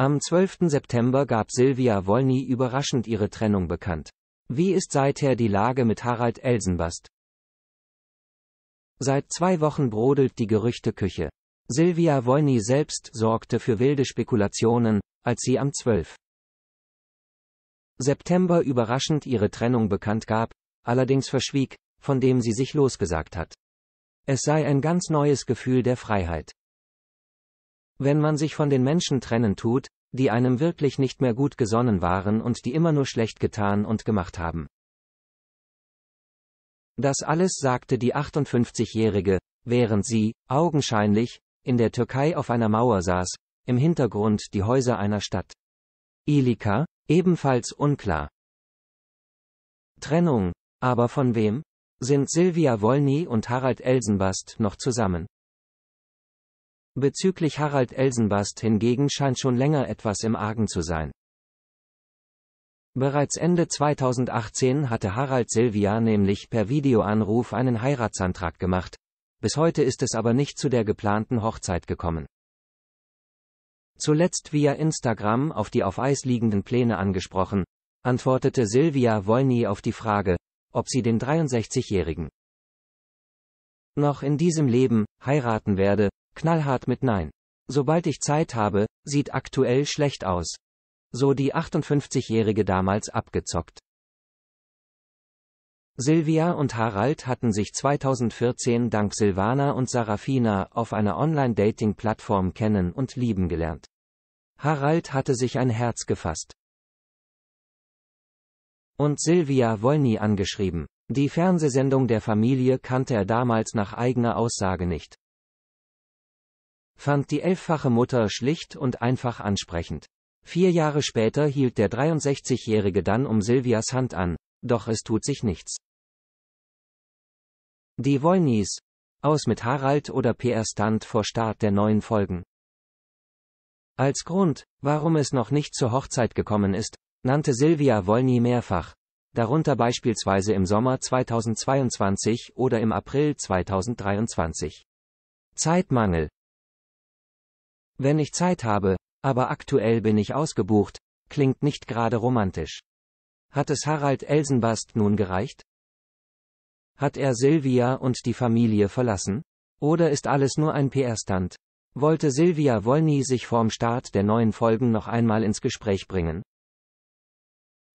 Am 12. September gab Silvia Wolny überraschend ihre Trennung bekannt. Wie ist seither die Lage mit Harald Elsenbast? Seit zwei Wochen brodelt die Gerüchteküche. Silvia Wolny selbst sorgte für wilde Spekulationen, als sie am 12. September überraschend ihre Trennung bekannt gab, allerdings verschwieg, von dem sie sich losgesagt hat. Es sei ein ganz neues Gefühl der Freiheit. Wenn man sich von den Menschen trennen tut, die einem wirklich nicht mehr gut gesonnen waren und die immer nur schlecht getan und gemacht haben. Das alles sagte die 58-Jährige, während sie, augenscheinlich, in der Türkei auf einer Mauer saß, im Hintergrund die Häuser einer Stadt. Ilika, ebenfalls unklar. Trennung, aber von wem? Sind Silvia Wolny und Harald Elsenbast noch zusammen? Bezüglich Harald Elsenbast hingegen scheint schon länger etwas im Argen zu sein. Bereits Ende 2018 hatte Harald Silvia nämlich per Videoanruf einen Heiratsantrag gemacht, bis heute ist es aber nicht zu der geplanten Hochzeit gekommen. Zuletzt via Instagram auf die auf Eis liegenden Pläne angesprochen, antwortete Silvia Wolny auf die Frage, ob sie den 63-Jährigen noch in diesem Leben heiraten werde, Knallhart mit Nein. Sobald ich Zeit habe, sieht aktuell schlecht aus. So die 58-Jährige damals abgezockt. Silvia und Harald hatten sich 2014 dank Silvana und Sarafina auf einer Online-Dating-Plattform kennen und lieben gelernt. Harald hatte sich ein Herz gefasst. Und Silvia Wolny angeschrieben. Die Fernsehsendung der Familie kannte er damals nach eigener Aussage nicht fand die elffache Mutter schlicht und einfach ansprechend. Vier Jahre später hielt der 63-Jährige dann um Silvias Hand an, doch es tut sich nichts. Die Wollnies. Aus mit Harald oder PR Stunt vor Start der neuen Folgen. Als Grund, warum es noch nicht zur Hochzeit gekommen ist, nannte Silvia Wollny mehrfach, darunter beispielsweise im Sommer 2022 oder im April 2023. Zeitmangel, wenn ich Zeit habe, aber aktuell bin ich ausgebucht, klingt nicht gerade romantisch. Hat es Harald Elsenbast nun gereicht? Hat er Silvia und die Familie verlassen? Oder ist alles nur ein pr stand Wollte Silvia Wolny sich vorm Start der neuen Folgen noch einmal ins Gespräch bringen?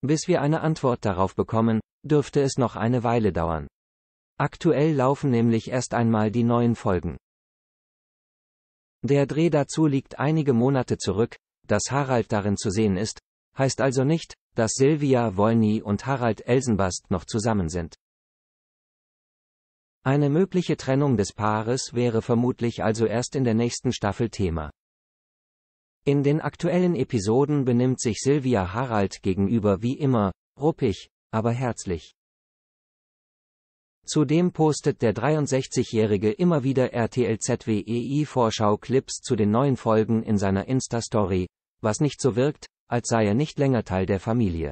Bis wir eine Antwort darauf bekommen, dürfte es noch eine Weile dauern. Aktuell laufen nämlich erst einmal die neuen Folgen. Der Dreh dazu liegt einige Monate zurück, dass Harald darin zu sehen ist, heißt also nicht, dass Silvia Wolny und Harald Elsenbast noch zusammen sind. Eine mögliche Trennung des Paares wäre vermutlich also erst in der nächsten Staffel Thema. In den aktuellen Episoden benimmt sich Silvia Harald gegenüber wie immer, ruppig, aber herzlich. Zudem postet der 63-Jährige immer wieder RTLZWEI-Vorschau-Clips zu den neuen Folgen in seiner Insta-Story, was nicht so wirkt, als sei er nicht länger Teil der Familie.